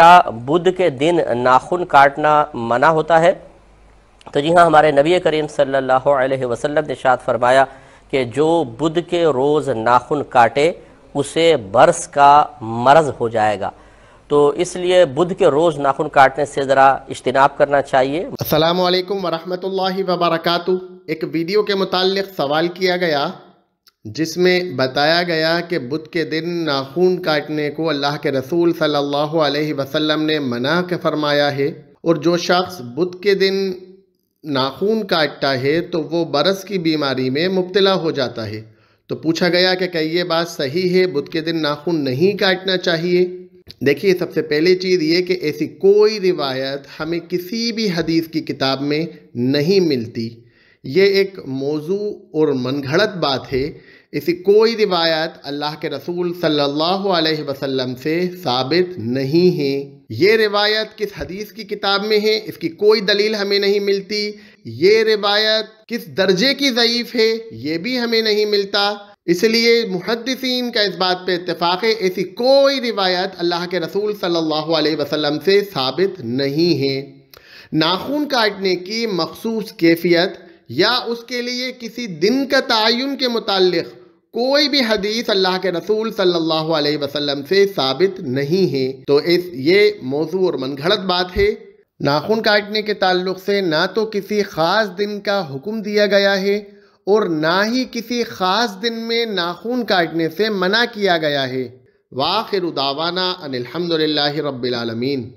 क्या बुध के दिन नाखून काटना मना होता है तो जी हाँ हमारे नबी करीम सल्लल्लाहु अलैहि वसल्लम ने शाद फरमाया कि जो बुध के रोज़ नाखून काटे उसे बर्स का मर्ज हो जाएगा तो इसलिए बुध के रोज़ नाखून काटने से ज़रा इज्तनाब करना चाहिए वरहमत वरहमल वबरक एक वीडियो के मुतल सवाल किया गया जिसमें बताया गया कि बुध के दिन नाखून काटने को अल्लाह के रसूल सल्लल्लाहु अलैहि वसल्लम ने मना के फरमाया है और जो शख्स बुध के दिन नाखून काटता है तो वो बरस की बीमारी में मुबतला हो जाता है तो पूछा गया कि क्या ये बात सही है बुध के दिन नाखून नहीं काटना चाहिए देखिए सबसे पहली चीज़ ये कि ऐसी कोई रिवायत हमें किसी भी हदीस की किताब में नहीं मिलती ये एक मौजू और मनगढ़ंत बात है ऐसी कोई रिवायत अल्लाह के रसूल सल्लल्लाहु अलैहि वसल्लम से साबित नहीं है ये रिवायत किस हदीस की किताब में है इसकी कोई दलील हमें नहीं मिलती ये रिवायत किस दर्जे की ज़यीफ़ है ये भी हमें नहीं मिलता इसलिए मुहदसिन का इस बात पे इतफ़ाक़ है ऐसी कोई रिवायत अल्लाह के रसूल सल्लल्लाहु अलैहि वसल्लम से साबित नहीं है नाखून काटने की मखसूस कैफियत या उसके लिए किसी दिन का तयन के मुतक़ कोई भी हदीस अल्लाह के रसूल सल्लल्लाहु अलैहि वसल्लम से साबित नहीं है तो इस ये मौजू और घड़त बात है नाखून काटने के ताल्लुक से ना तो किसी ख़ास दिन का हुक्म दिया गया है और ना ही किसी ख़ास दिन में नाखून काटने से मना किया गया है वाखिर उदावाना अनिलहमदिल्ला रबालमीन